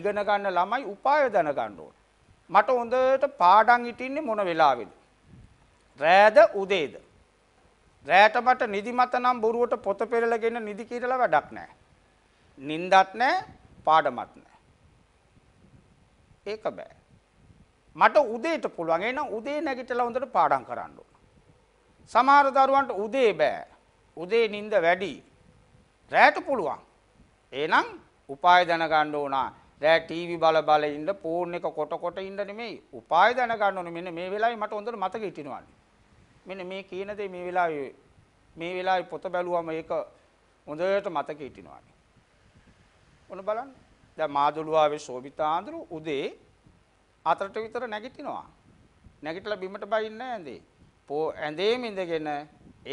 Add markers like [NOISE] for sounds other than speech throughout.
ඉගෙන ගන්න ළමයි උපාය දැන ගන්න ඕන. මට හොඳට පාඩම් හිටින්නේ මොන වෙලාවේද? රෑද උදේද? රෑට මට නිදිමත නම් බොරුවට පොත පෙරලගෙන නිදි කියලා වැඩක් නැහැ. නිින්දත් නැහැ, පාඩමත් නැහැ. ඒක බෑ. මට උදේට පුළුවන්. එහෙනම් උදේ නැගිටලා හොඳට පාඩම් කරන්න ඕන. සමහර දරුවන්ට උදේ බෑ. උදේ නිින්ද වැඩි. රෑට පුළුවන්. එහෙනම් උපාය දැනගන්න ඕනා. දැන් ටීවී බල බල ඉන්න ෆෝන් එක කොට කොට ඉන්න නෙමෙයි උපාය දැනගන්න ඕනේ මෙන්න මේ වෙලාවේ මට හොඳට මතක හිටිනවානේ මෙන්න මේ කියන දේ මේ වෙලාවේ මේ වෙලාවේ පොත බැලුවම ඒක හොඳට මතක හිටිනවානේ ඔන්න බලන්න දැන් මාදුළුවාවේ ශෝභිතාඳුරු උදේ අතරට විතර නැගිටිනවා නැගිටලා බිමට බයින්නේ නැහැ ඇඳේ පෝ ඇඳේම ඉඳගෙන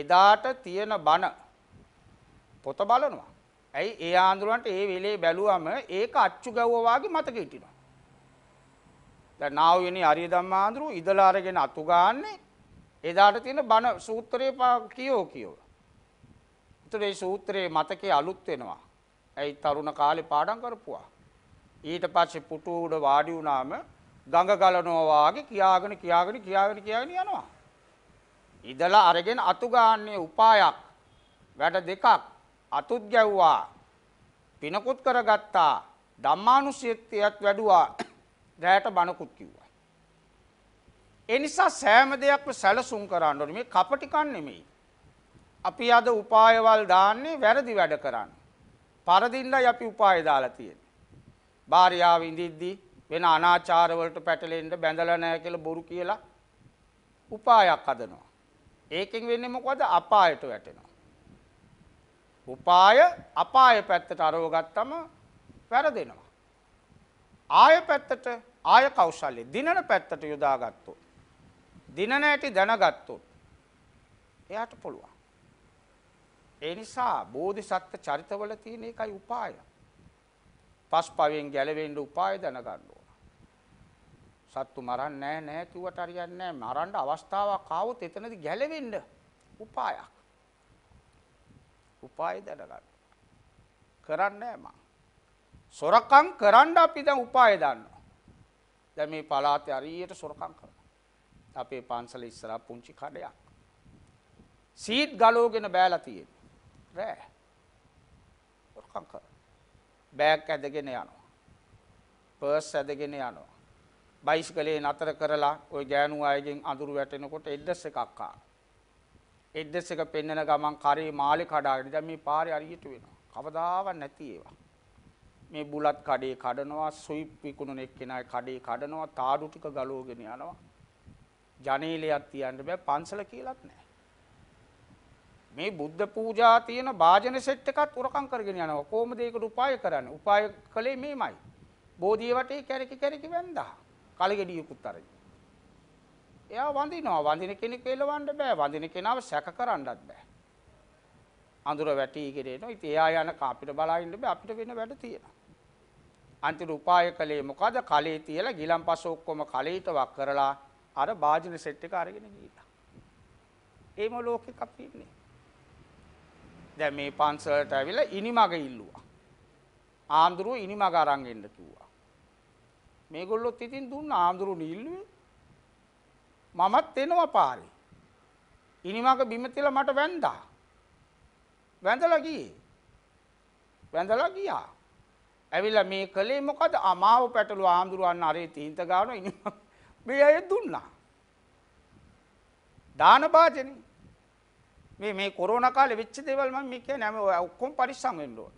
එදාට තියෙන බන පොත බලනවා ඇයි ඒ ආන්දෝලනට ඒ වෙලේ බැලුවම ඒක අච්චු ගැව්වා වගේ මතක හිටිනවා. දැන් නාව වෙනි අරිය ධම්මාඳුරු ඉදලා අරගෙන අතු ගාන්නේ එදාට තියෙන බණ සූත්‍රයේ කියෝ කියෝ. ඒතර ඒ සූත්‍රයේ මතකේ අලුත් වෙනවා. ඇයි තරුණ කාලේ පාඩම් කරපුවා. ඊට පස්සේ පුටු උඩ වාඩි වුණාම ගඟ ගලනවා වගේ කියාගෙන කියාගෙන කියාගෙන කියාගෙන යනවා. ඉදලා අරගෙන අතු ගාන්නේ උපායක් වැඩ දෙකක් අතුත් ගැව්වා පිනකුත් කරගත්තා ධම්මානුශීතියත් වැඩුවා [COUGHS] රැයට බණකුත් කිව්වා ඒ නිසා සෑම දෙයක්ම සැලසුම් කරන්න ඕනේ මේ කපටිකන් නෙමෙයි අපි අද උපායවල් දාන්නේ වැරදි වැඩ කරන්න පරදින්නයි අපි උපාය දාලා තියෙන්නේ භාර්යාව ඉඳිද්දි වෙන අනාචාර වලට පැටලෙන්න බැඳලා නැහැ කියලා බොරු කියලා උපායක් හදනවා ඒකෙන් වෙන්නේ මොකද අපායට වැටෙනවා උපාය අපාය පැත්තට අරව ගත්තම වැරදෙනවා. ආය පැත්තට ආය කෞශල්‍ය දිනන පැත්තට යොදාගත්තොත් දිනන ඇටි දැනගත්තොත් එයාට පුළුවන්. ඒ නිසා බෝධිසත්ත්ව චරිතවල තියෙන එකයි උපාය. පස්පවෙන් ගැලවෙන්න උපාය දැනගන්න ඕන. සත්තු මරන්නේ නැහැ නෑ කිව්වට හරියන්නේ නැහැ. මරන්න අවස්ථාවක් ආවොත් එතනදී ගැලවෙන්න උපායක්. උපාය දැනගන්න. කරන්නේ නැහැ මං. සොරකම් කරන්න අපි දැන් උපාය දානවා. දැන් මේ පළාතේ හරියට සොරකම් කරනවා. අපේ පන්සල ඉස්සරහා පුංචි කඩයක්. සීට් ගලවගෙන බෑලා තියෙනවා. රෑ. සොරකම් කරනවා. බෑග් ඇදගෙන යනවා. පර්ස් ඇදගෙන යනවා. බයිසිකලේ නතර කරලා ওই ගෑනු අයගෙන් අඳුර වැටෙනකොට එඩ්ඩස් එකක් ආවා. එඩ්ඩස් එක පෙන්නන ගමන් කරේ මාළි කඩාගෙන දැන් මේ පාරේ අරියට වෙනවා. කවදාවත් නැති ඒවා. මේ බුලත් කඩේ කඩනවා, සුයිප් විකුණන එක්කෙනා කඩේ කඩනවා, තාඩු ටික ගලවගෙන යනවා. ජනේලයක් තියන්න බෑ පන්සල කියලාත් නෑ. මේ බුද්ධ පූජා තියෙන වාජන සෙට් එකත් උරකම් කරගෙන යනවා. කොහොමද ඒකට උපාය කරන්නේ? උපාය කළේ මේමයි. බෝධිය වටේ කැරකි කැරකි වැන්දා. කලගෙඩියකුත් අරගෙන එයා වඳිනවා. වඳින කෙනෙක් එළවන්න බෑ. වඳින කෙනාව සැක කරන්නත් බෑ. අඳුර වැටි ගිරේනවා. ඉතින් එයා යන කාපිට බලා ඉන්න බෑ. අපිට වෙන වැඩ තියෙනවා. අන්තිම උපාය කලේ මොකද? කලේ තියලා ගිලම්පස ඔක්කොම කලේට වක් කරලා අර වාජන සෙට් එක අරගෙන ගිහිල්ලා. ඒම ලෝකෙක අපි ඉන්නේ. දැන් මේ පන්සලට ඇවිල්ලා ඉනිමග ඉල්ලුවා. ආම්දුරුව ඉනිමග අරන් එන්න කිව්වා. මේගොල්ලොත් ඉතින් දුන්න ආම්දුරු නිල්ලුවේ මමත් එනවා පාරේ. ඉනිමක බිම තියලා මට වැන්දා. වැඳලා ගියේ. වැඳලා ගියා. ඇවිල්ලා මේ කලේ මොකද? අමාව පැටලුව ආඳුරවන්න අරේ තීන්ත ගන්න ඉනිමක මේ අය දුන්නා. දාන වාදනේ. මේ මේ කොරෝනා කාලේ වෙච්ච දේවල් මම මේ කියන්නේ හැම ඔක්කොම පරිස්සම් වෙන්න ඕන.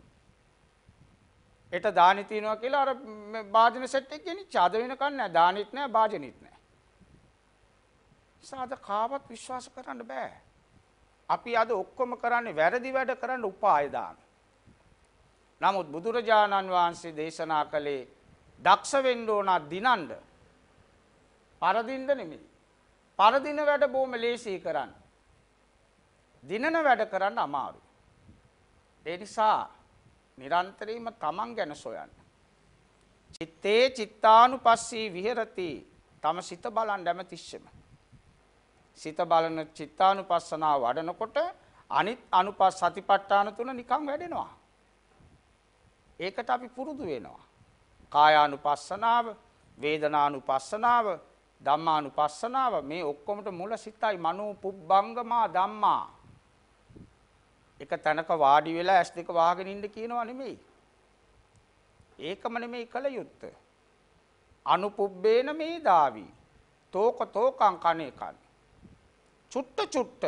ඒට දානි තියනවා කියලා අර වාදන සෙට් එක ගෙනිච්ච. අද වෙනකන් නෑ දානිත් නෑ වාදනෙත් නෑ. නිසා අද කාවත් විශ්වාස කරන්න බෑ. අපි අද ඔක්කොම කරන්නේ වැරදි වැඩ කරන්න උපාය නමුත් බුදුරජාණන් වහන්සේ දේශනා කළේ දක්ෂ වෙන්න ඕන දිනන්න. පරදින්න නෙමෙයි. පරදින වැඩ බොහොම ලේසියි කරන්න. දිනන වැඩ කරන්න අමාරුයි. ඒ නිසා නිරන්තරයෙන්ම තමන් ගැන සොයන්න. චිත්තේ චිත්තානුපස්සී විහෙරති. තම සිත බලන් හැම තිස්සෙම. සිත බලන චිත්තානුපස්සනාව වඩනකොට අනිත් අනුපස් සතිපට්ඨාන තුන නිකන් වැඩෙනවා. ඒකට අපි පුරුදු වෙනවා. කායානුපස්සනාව, වේදනානුපස්සනාව, ධම්මානුපස්සනාව මේ ඔක්කොමට මුල සිතයි මනෝ පුබ්බංගමා ධම්මා. එක තැනක වාඩි වෙලා ඇස් දෙක වහගෙන ඉන්න කියනවා නෙමෙයි. ඒකම නෙමෙයි කල යුත්තේ. අනුපුබ්බේන මේ දාවි. තෝක තෝකං කණේ කණේ චුට්ට චුට්ට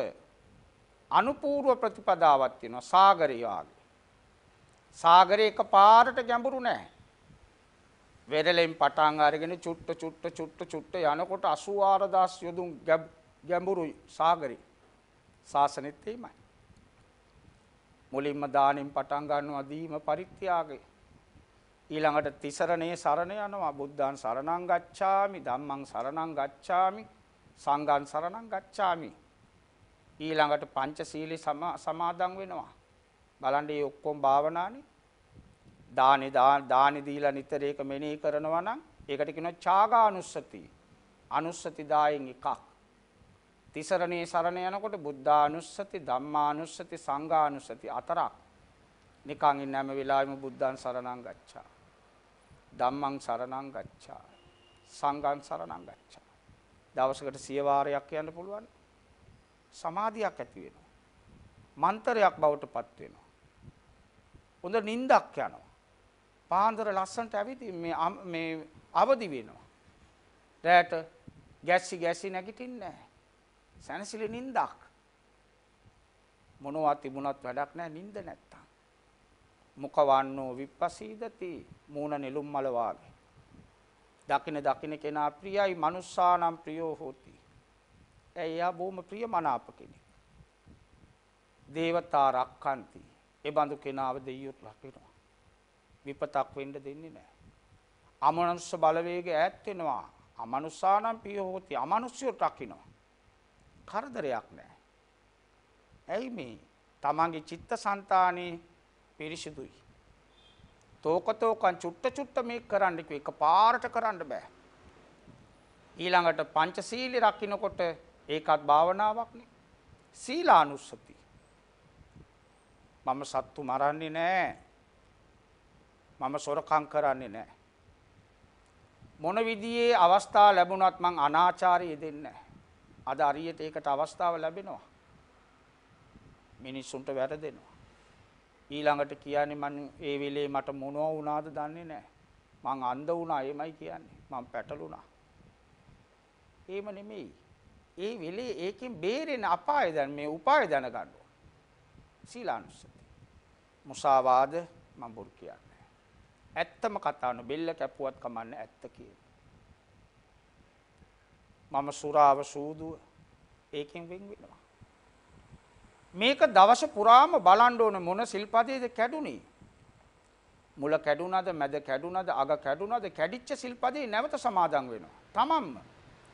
අනුපූර්ව ප්‍රතිපදාවක් තියෙනවා සාගරය වාගේ. සාගරේ එකපාරට ගැඹුරු නැහැ. වෙරළෙන් පටන් අරගෙන චුට්ට චුට්ට චුට්ට චුට්ට යනකොට 84000 යොදුන් ගැඹුරුයි සාගරේ. සාසනෙත් එයිමයි. මුලින්ම දානෙන් පටන් ගන්නවා දීම පරිත්‍යාගය. ඊළඟට තිසරණේ සරණ යනවා බුද්ධාන් සරණං ගච්ඡාමි ධම්මං සරණං ගච්ඡාමි සංඝං සරණං ගච්ඡාමි. ඊළඟට පංචශීලී සමාදන් වෙනවා. බලන්න මේ ඔක්කොම භාවනානේ. දානි දානි දීලා නිතර ඒක මෙනෙහි කරනවා නම් ඒකට කියනවා ඡාගානුස්සති. අනුස්සති දායෙන් එකක්. තිසරණේ සරණ යනකොට බුද්ධානුස්සති, ධම්මානුස්සති, සංඝානුස්සති අතරක්. නිකන් ඉන්න හැම වෙලාවෙම බුද්ධං සරණං ගච්ඡා. ධම්මං සරණං ගච්ඡා. සංඝං සරණං ගච්ඡා. දවසකට 100 වාරයක් යන්න පුළුවන්. සමාධියක් ඇති වෙනවා. මන්තරයක් බවට පත් වෙනවා. හොඳ නිින්දක් යනවා. පාන්දර ලස්සන්ට ඇවිත් මේ මේ අවදි වෙනවා. රැට ගැස්සි ගැස්සි නැගිටින්නේ නැහැ. සැනසෙලි නිින්දක්. මොනවත් තිබුණත් වැඩක් නැහැ නිින්ද නැත්තම්. මුඛ වන්නෝ විපස්සීදති මූණ නෙළුම් මල වාගේ. දකින දකින කෙනා ප්‍රියයි මනුස්සානම් ප්‍රියෝ හෝති. ඇයි එයා බොහොම ප්‍රිය මනාප කෙනෙක්. දේවතා රක්칸ති. ඒ බඳු කෙනාව දෙයියොත් ලකිනවා. විපතක් වෙන්න දෙන්නේ නැහැ. අමනුෂ්‍ය බලවේග ඈත් වෙනවා. අමනුෂානම් පිය හෝති. අමනුෂ්‍යෝ රකින්නවා. කරදරයක් නැහැ. ඇයි මේ? තමන්ගේ චිත්තසංතානේ පිරිසිදුයි. තෝකතෝකන් චුට්ට චුට්ට මේ කරන්න කිව්ව එක පාරට කරන්න බෑ. ඊළඟට පංචශීලි රකින්නකොට ඒකත් භාවනාවක්නේ. සීලානුස්සති. මම සත්තු මරන්නේ නෑ. මම සොරකම් කරන්නේ නෑ. මොන විදියේ අවස්ථා ලැබුණත් මං අනාචාරය දෙන්නේ නෑ. අද අරියට ඒකට අවස්ථාව ලැබෙනවා. මිනිස්සුන්ට වැරදෙනවා. ඊළඟට කියන්නේ මම ඒ වෙලේ මට මොනවා වුණාද දන්නේ නැහැ. මං අන්ධ වුණා එමයි කියන්නේ. මං පැටලුණා. එහෙම නෙමෙයි. ඒ වෙලේ ඒකෙන් බේරෙන අපාය දැන් මේ උපාය දැන ගන්න ඕන. සීලානුස්සති. මුසාවාද මම බොරු කියන්නේ. ඇත්තම කතාව නොබෙල්ල කැපුවත් කමන්නේ ඇත්ත කියන. මම සුරාව සූදුව ඒකෙන් වෙන් වෙනවා. මේක දවස පුරාම බලන්න ඕන මොන සිල්පදේද කැඩුනේ මුල කැඩුනද මැද කැඩුනද අග කැඩුනද කැඩිච්ච සිල්පදේ නැවත සමාදන් වෙනවා tamamම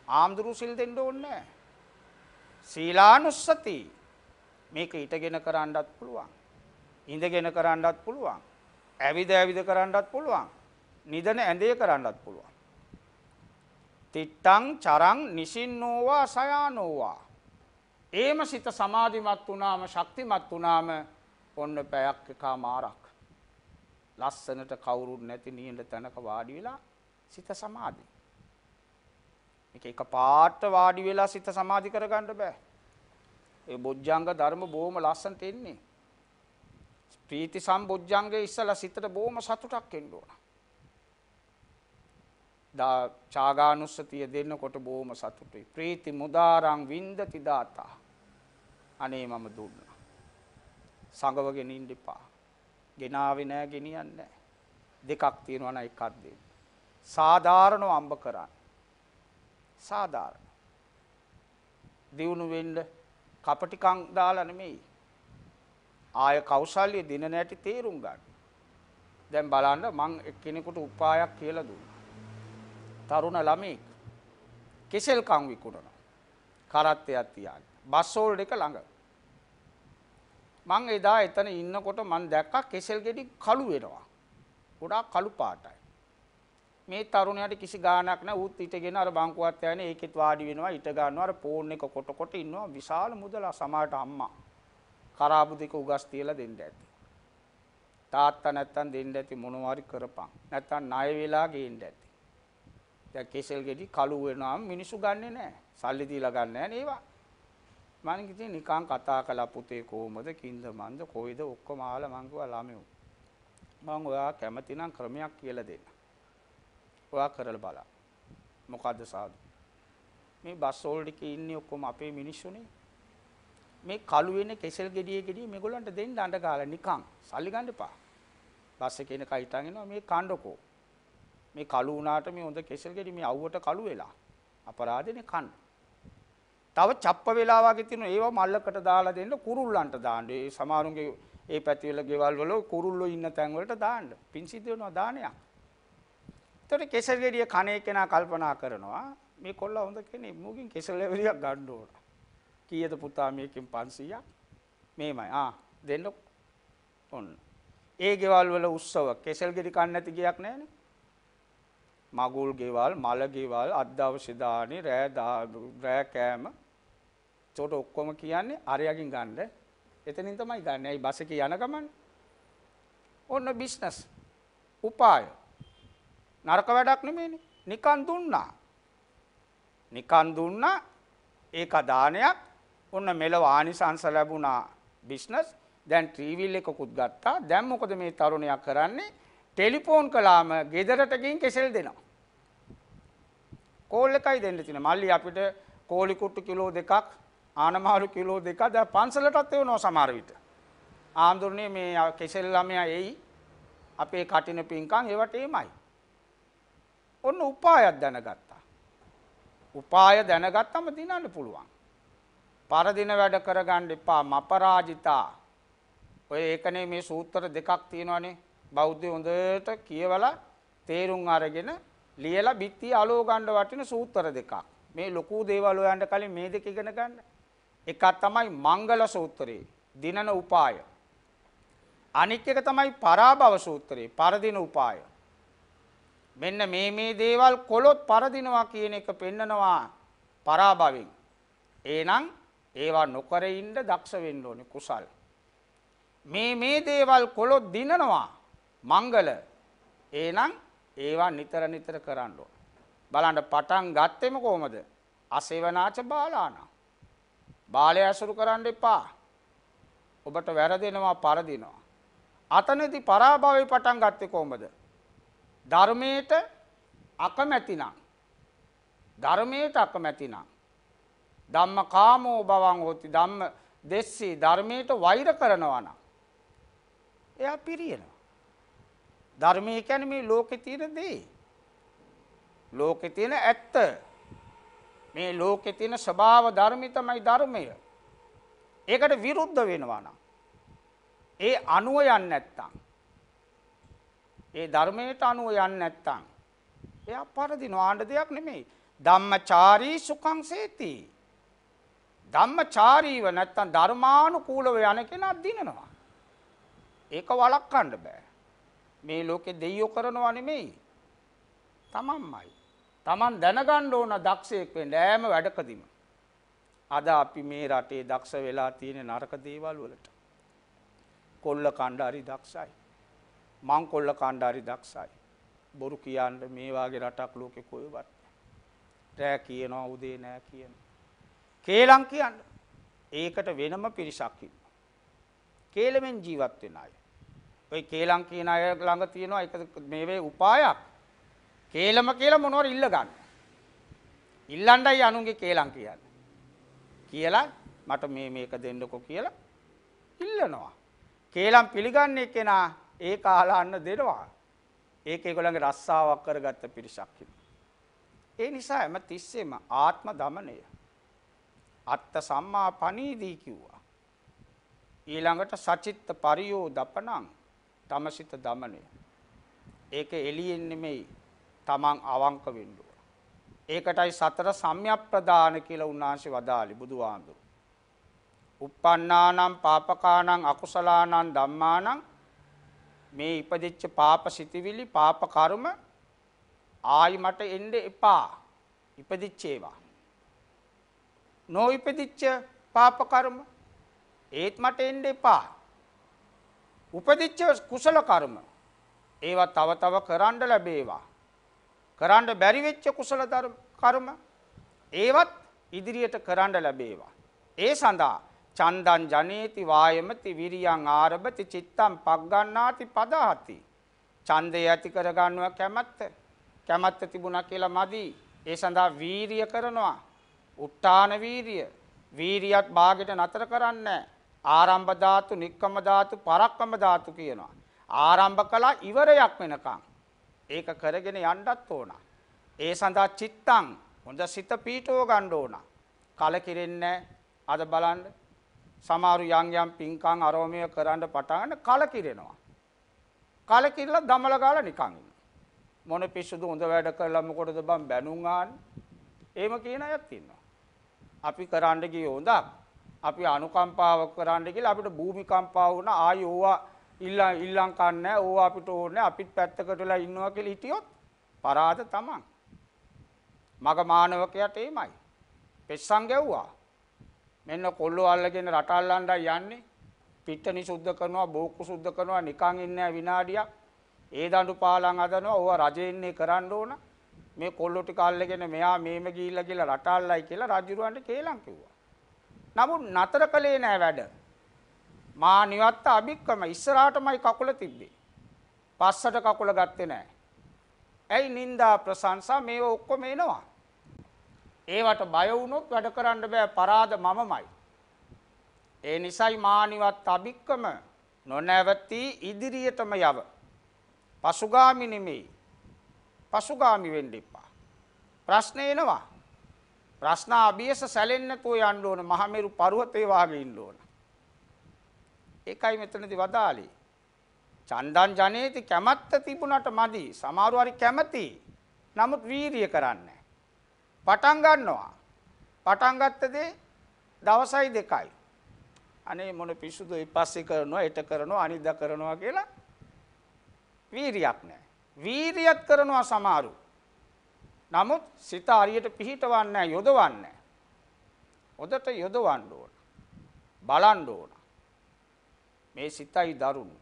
ආම්දුරු සිල් දෙන්න ඕනේ සීලානුස්සති මේක ඊටගෙන කරන්නත් පුළුවන් ඉඳගෙන කරන්නත් පුළුවන් ඇවිද ඇවිද කරන්නත් පුළුවන් නිදන ඇඳේ කරන්නත් පුළුවන් තිට්ටං චරං නිසින්නෝවා සයානෝවා ඒම සිත සමාධිමත් වුණාම ශක්තිමත් වුණාම ඔන්න පැයක් එකා මාරක්. ලස්සනට කවුරුත් නැති නිහඬ තැනක වාඩි වෙලා සිත සමාධි. මේක එක පාට වාඩි වෙලා සිත සමාධි කරගන්න බෑ. ඒ බොජ්ජංග ධර්ම බොහොම ලස්සනට එන්නේ. ප්‍රීති සම්බොජ්ජංගේ ඉස්සලා සිතට බොහොම සතුටක් එන්න ඕන. චාගානුස්සතිය දෙන්නකොට බොහොම සතුටුයි. ප්‍රීති මුදාරං වින්දති දාතා. අනේ මම දුන්නා. සංගවගෙන ඉන්න එපා. ගෙනාවේ නෑ ගෙනියන්නේ නෑ. දෙකක් තියෙනවා නම් එකක් දෙන්න. සාධාරණව අම්බ කරන්න. සාධාරණ. දියුණු වෙන්න කපටිකම් දාලා නෙමෙයි. ආය කෞශල්‍ය දින නැටි තේරුම් ගන්න. දැන් බලන්න මං එක්කෙනෙකුට උපායක් කියලා දුන්නා. තරුණ ළමෙක් කෙසෙල් කම් විකුණනවා. කරත්තයක් තියාගෙන. බස් හෝල්ඩ් එක ළඟ. මං එදා එතන ඉන්නකොට මං දැක්කා කෙසෙල් ගෙඩි කළු වෙනවා. ගොඩාක් කළු පාටයි. මේ තරුණයාට කිසි ගාණක් නැහැ. ඌත් හිටගෙන අර බංකුවත් යන ඒකෙත් වාඩි වෙනවා, ඊට ගන්නවා, අර ෆෝන් එක කොට කොට ඉන්නවා. විශාල මුදල සමාට අම්මා. කරාබු දෙක උගස් තියලා දෙන්න ඇති. තාත්තා නැත්තම් දෙන්න ඇති මොනවාරි කරපන්. නැත්තම් ණය වෙලා ගේන්න ඇති. දැන් කෙසෙල් ගෙඩි කළු වෙනාම මිනිස්සු ගන්නෙ නෑ. සල්ලි දීලා ගන්න නෑනේ ඒවා. මම කිව්වේ නිකන් කතා කළා පුතේ කොහමද කින්ද මන්ද කොයිද ඔක්කොම අහලා මං කිව්වා ළමයෝ. මම ඔයා කැමති නම් ක්‍රමයක් කියලා දෙන්න. ඔයා කරලා බලන්න. මොකද්ද සාදු? මේ බස් හෝල්ඩ් එකේ ඉන්නේ ඔක්කොම අපේ මිනිස්සුනේ. මේ කළු වෙන කෙසෙල් ගෙඩියේ ගෙඩිය මේගොල්ලන්ට දෙන්න අඬ ගාලා නිකන්. සල්ලි ගන්න එපා. බස් එකේ ඉන්න කයිතන් එනවා මේ කණ්ඩකෝ. මේ කළු වුණාට මේ හොඳ කෙසල් ගෙඩි මේ අවුවට කළු වෙලා අපරාධනේ කන්න. තව චප්ප වෙලා වගේ තියෙන ඒවා මල්ලකට දාලා දෙන්න කුරුල්ලන්ට දාන්න. ඒ සමහරුන්ගේ ඒ පැතිවල ගෙවල් වල කුරුල්ලෝ ඉන්න තැන් වලට දාන්න. පින් සිද්ධ වෙනවා දානයක්. එතකොට කෙසල් ගෙඩිය කණේ කෙනා කල්පනා කරනවා මේ කොල්ලා හොඳ කෙනෙක් මූගෙන් කෙසල් ලැබලියක් ගන්න ඕන. කීයද පුතා මේකෙන් 500ක් මේමයි. ආ දෙන්න ඔන්න. ඒ ගෙවල් වල උත්සව කෙසල් ගෙඩි කන්න නැති ගියක් නැහනේ. මගුල් ගෙවල්, මල ගෙවල්, අද්දවසේ දානේ, රෑ රෑ කෑම. ඒකට ඔක්කොම කියන්නේ අරයගෙන් ගන්න. එතනින් තමයි ගන්න. ඇයි බස් එකේ යන ගමන්? ඔන්න බිස්නස්. උපාය. නරක වැඩක් නෙමෙයිනේ. නිකන් දුන්නා. නිකන් දුන්නා ඒක දානයක්. ඔන්න මෙලව ආනිසංස ලැබුණා. බිස්නස් දැන් ත්‍රිවිල් එකකුත් ගත්තා. දැන් මොකද මේ තරුණයා කරන්නේ? ටෙලිෆෝන් කළාම ගෙදරට ගින් කෙසෙල් දෙනවා. කෝල් එකයි දෙන්න තියෙන. මල්ලි අපිට කෝලි කුට්ටු කිලෝ දෙකක්, ආනමාරු කිලෝ දෙකක් දැන් පන්සලටත් එවනවා සමහර විට. ආම්ඳුරනේ මේ කෙසෙල් ළමයා එයි අපේ කටින පිංකම් ඒවට එමයි. ඔන්න උපායක් දැනගත්තා. උපාය දැනගත්තම දිනන්න පුළුවන්. පරදින වැඩ කරගන්න එපා මපරාජිතා. ඔය ඒකනේ මේ සූත්‍ර දෙකක් තියෙනවානේ. බෞද්ධ හොඳට කියවලා තේරුම් අරගෙන ලියලා බිත්තිය අලෝ ගන්න වටින සූත්‍ර දෙකක්. මේ ලොකු දේවල් හොයන්න කලින් මේ දෙක ඉගෙන ගන්න. එකක් තමයි මංගල සූත්‍රය, දිනන උපාය. අනික් එක තමයි පරාභව සූත්‍රය, පරදින උපාය. මෙන්න මේ මේ දේවල් කොලොත් පරදිනවා කියන එක පෙන්නනවා පරාභවෙන්. එහෙනම් ඒවා නොකර ඉන්න දක්ෂ වෙන්න ඕනේ කුසල්. මේ මේ දේවල් කොලොත් දිනනවා මංගල එහෙනම් ඒවා නිතර නිතර කරන්න ඕන. බලන්න පටන් ගත්තෙම කොහමද? අසේවනාච බාලානා. බාලය ඇසුරු කරන්න එපා. ඔබට වැරදෙනවා පරදිනවා. අතනදී පරාභවය පටන් ගත්තේ කොහමද? ධර්මයට අකමැතිනම් ධර්මයට අකමැතිනම් ධම්මකාමෝ බවං හොති ධම්ම දෙස්සී ධර්මයට වෛර කරනවා නම් එයා පිරියනවා ධර්මය කියන්නේ මේ ලෝකේ තියෙන දේ. ලෝකේ තියෙන ඇත්ත. මේ ලෝකේ තියෙන ස්වභාව ධර්මය තමයි ධර්මය. ඒකට විරුද්ධ වෙනවා නම් ඒ අනුව යන්නේ නැත්තම් ඒ ධර්මයට අනුව යන්නේ නැත්තම් එයා පරදිනවා ආණ්ඩ දෙයක් නෙමෙයි. ධම්මචාරී සුඛං සේති. ධම්මචාරීව නැත්තම් ධර්මානුකූලව යන කෙනා දිනනවා. ඒක වළක්වන්න බෑ. මේ ලෝකේ දෙයියෝ කරනවා නෙමෙයි. තමන්මයි. තමන් දැනගන්න ඕන දක්ෂයෙක් වෙන්න ඈම වැඩකදීම. අද අපි මේ රටේ දක්ෂ වෙලා තියෙන නරක දේවල් වලට. කොල්ල කණ්ඩාරි දක්ෂයි. මං කොල්ල කණ්ඩාරි දක්ෂයි. බොරු කියන්න මේ වාගේ රටක් ලෝකේ කොහෙවත් රෑ කියනවා උදේ නෑ කියන. කේලම් කියන්න. ඒකට වෙනම පිරිසක් ඉන්නවා. කේලමෙන් ජීවත් වෙන අය. ඔය කේලම් කියන අය ළඟ තියෙනවා එක මේවේ උපායක්. කේලම කියලා මොනවද ඉල්ල ගන්න. ඉල්ලන්නයි අනුන්ගේ කේලම් කියන්නේ. කියලා මට මේ මේක දෙන්නකෝ කියලා ඉල්ලනවා. කේලම් පිළිගන්නේ කෙනා ඒ කාලා අන්න දෙනවා. ඒක ඒගොල්ලන්ගේ රස්සාවක් කරගත්ත පිරිසක් ඒ නිසා හැම තිස්සෙම ආත්ම දමනය අත්ත සම්මා පණීදී කිව්වා. ඊළඟට සචිත්ත පරියෝ දපනං තම සිත දමනය. ඒක එළියෙන් නෙමෙයි තමන් අවංක වෙන්න ඒකටයි සතර සම්‍යප්ප්‍රදාන කියලා උන්වහන්සේ වදාළි බුදුහාඳුරු. uppannānaṁ pāpakānaṁ akusalānaṁ dhammānaṁ මේ ඉපදිච්ච පාප සිතිවිලි පාප කර්ම ආයි මට එන්න එපා. ඉපදිච්ච ඒවා. නොඉපදිච්ච පාප කර්ම ඒත් මට එන්න එපා. උපදිච්ච කුසල කර්ම ඒවා තව තව කරන්න ලැබේවා. කරන්න බැරි වෙච්ච කුසල කර්ම ඒවත් ඉදිරියට කරන්න ලැබේවා. ඒ සඳහා චන්දං ජනේති වායමති විරියං ආරභති චිත්තං පග්ගණ්ණාති පදාති. ඡන්දය ඇති කරගන්නවා කැමැත්ත. කැමැත්ත තිබුණා කියලා මදි. ඒ සඳහා වීරිය කරනවා. උත්තාන වීරිය. වීරියත් භාගයට නතර කරන්නේ නැහැ. ආරම්භ ධාතු, නික්කම ධාතු, පරක්කම ධාතු කියනවා. ආරම්භ කළා ඉවරයක් වෙනකන්. ඒක කරගෙන යන්නත් ඕන. ඒ සඳහා චිත්තං හොඳ සිත පීඨව ගන්න ඕන. කලකිරෙන්නේ අද බලන්න සමහරු යම් යම් පින්කම් අරෝමය කරන්න පටන් කලකිරෙනවා. කලකිරලා දමල ගාලා නිකන් මොන පිස්සුද හොඳ වැඩ කරලා මොකටද බං බැනුම් ආන්නේ? එහෙම කියන අයත් ඉන්නවා. අපි කරන්න ගිය හොඳක් අපි අනුකම්පාවක් කරන්න කියලා අපිට භූමිකම්පාව වුණා ආයි ඕවා ඉල්ලා ඉල්ලම් කන්නේ ඕවා අපිට ඕනේ අපිත් පැත්තකටලා ඉන්නවා කියලා හිටියොත් පරාද තමන් මග මානවකයට එයිමයි පෙස්සන් ගැව්වා මෙන්න කොල්ලෝ අල්ලගෙන රටල්ලන්ඩා යන්නේ පිට්ටනි සුද්ධ කරනවා බෝක්කු සුද්ධ කරනවා නිකන් ඉන්නේ විනාඩියක් ඒ දඬු පාලම් හදනවා ඕවා රජෙන්නේ කරන්න ඕන මේ කොල්ලෝ ටික අල්ලගෙන මෙයා මේම ගිහිල්ලා කියලා රටල්ලයි කියලා රජුරවන්ට කේලම් කිව්වා නමුත් නතර කළේ නෑ වැඩ. මා නිවත්ත අභික්කම ඉස්සරහටමයි කකුල තිබ්බේ. පස්සට කකුල ගත්තේ නෑ. ඇයි නින්දා ප්‍රශංසා මේව ඔක්කොම එනවා. ඒවට බය වුණොත් වැඩ කරන්න බෑ පරාද මමමයි. ඒ නිසයි මානිවත් අභික්කම නොනැවති ඉදිරියටම යව. පසුගාමි නෙමෙයි. පසුගාමි වෙන්න එපා. ප්‍රශ්නේ එනවා. ප්‍රශ්න අභියස සැලෙන්නේ නැතුව යන්න ඕන මහමෙරු පර්වතේ වාගේ ඉන්න ඕන. ඒකයි මෙතනදී වදාළේ. චණ්ඩන් ජනේති කැමැත්ත තිබුණට මදි. සමහරු හරි කැමති. නමුත් වීරිය කරන්නේ පටන් ගන්නවා. පටන් ගත්තදී දවසයි දෙකයි. අනේ මොන පිසුද ඉපස්සේ කරනවා, එට කරනවා, අනිද්දා කරනවා කියලා වීරියක් නැහැ. වීරියත් කරනවා සමහරු. නමුත් සිත හරියට පිහිටවන්නේ යොදවන්නේ හොදට යොදවන්න ඕන. බලන්න ඕන. මේ සිතයි දරුණු.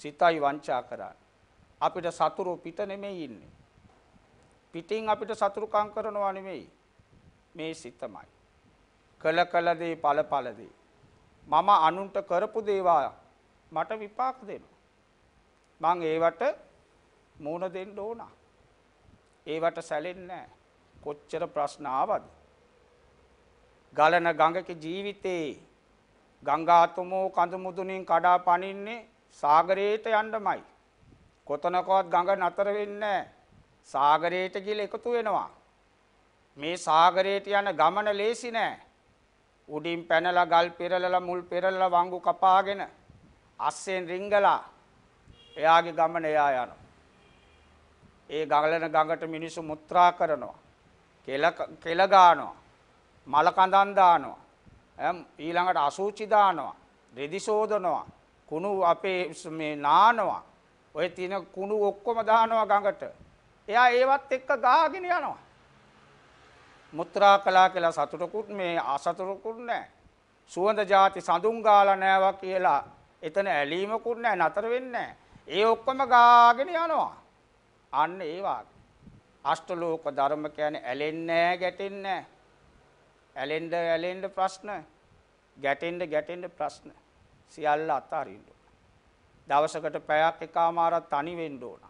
සිතයි වංචා කරන්නේ. අපිට සතුරු පිට නෙමෙයි ඉන්නේ. පිටින් අපිට සතුරුකම් කරනවා නෙමෙයි. මේ සිතමයි. කල කල දේ ඵල ඵල දේ. මම අනුන්ට කරපු දේවා මට විපාක දෙනවා. මං ඒවට මූණ දෙන්න ඕනා. ඒවට සැලෙන්නේ කොච්චර ප්‍රශ්න ආවද? ගලන ගඟක ජීවිතේ ගංගාතුමෝ කඳු මුදුනින් කඩා පනින්නේ සාගරයට යන්නමයි. කොතනකවත් ගඟ නතර වෙන්නේ සාගරයට කියලා එකතු වෙනවා. මේ සාගරයට යන ගමන ලේසි නෑ. උඩින් පැනලා ගල් පෙරලලා මුල් පෙරලලා වංගු කපාගෙන අස්සෙන් රිංගලා එයාගේ ගමන එයා යනවා. ඒ ගඟලන ගඟට මිනිස්සු මුත්‍රා කරනවා. කෙල කෙල ගන්නවා. මල කඳන් දානවා. ඊළඟට අසූචි දානවා. රෙදි සෝදනවා. කුණු අපේ මේ නානවා. ඔය තියෙන කුණු ඔක්කොම දානවා ගඟට. එයා ඒවත් එක්ක ගාගෙන යනවා. මුත්‍රා කළා කියලා සතුටකුත් මේ අසතුටකුත් නැහැ. සුවඳ જાති සඳුන් ගාලා නැවා කියලා එතන ඇලීමකුත් නැහැ නතර වෙන්නේ නැහැ. ඒ ඔක්කොම ගාගෙන යනවා. අන්න ඒ වාගේ. අෂ්ටලෝක ධර්ම කියන්නේ ඇලෙන්නේ නැහැ, ගැටෙන්නේ නැහැ. ඇලෙන්න ඇලෙන්න ප්‍රශ්න, ගැටෙන්න ගැටෙන්න ප්‍රශ්න. සියල්ල අතාරින්න දවසකට පැයක් එකමාරක් තනි වෙන්න ඕන.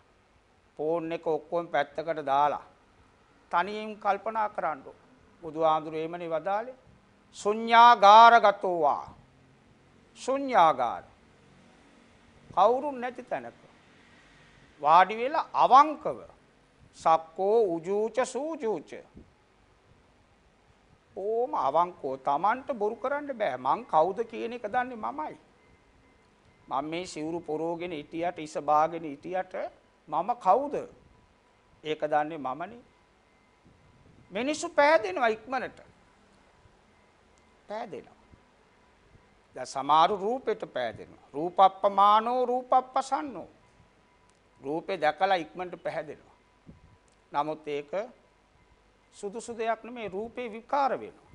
ෆෝන් එක ඔක්කොම පැත්තකට දාලා තනියෙන් කල්පනා කරන්න ඕන. බුදුහාඳුරේ එමනේ වදාලේ ශුඤ්ඤාගාරගතෝවා. ශුඤ්ඤාගාර කවුරුන් නැති තැනක වාඩි වෙලා අවංකව සක්කෝ උජූච සූජූච ඕම අවංකෝ Tamanට බොරු කරන්න බෑ මං කවුද කියන එක දන්නේ මමයි මම මේ සිවුරු පොරෝගෙන හිටියට ඉස බාගෙන හිටියට මම කවුද ඒක දන්නේ මමනේ මිනිස්සු පෑදෙනවා ඉක්මනට පෑදෙනවා දැන් සමහර රූපෙට පෑදෙනවා රූපප්පමානෝ රූපප්පසන්නෝ රූපේ දැකලා ඉක්මනට පැහැදෙනවා. නමුත් ඒක සුදුසු දෙයක් නෙමෙයි රූපේ විකාර වෙනවා.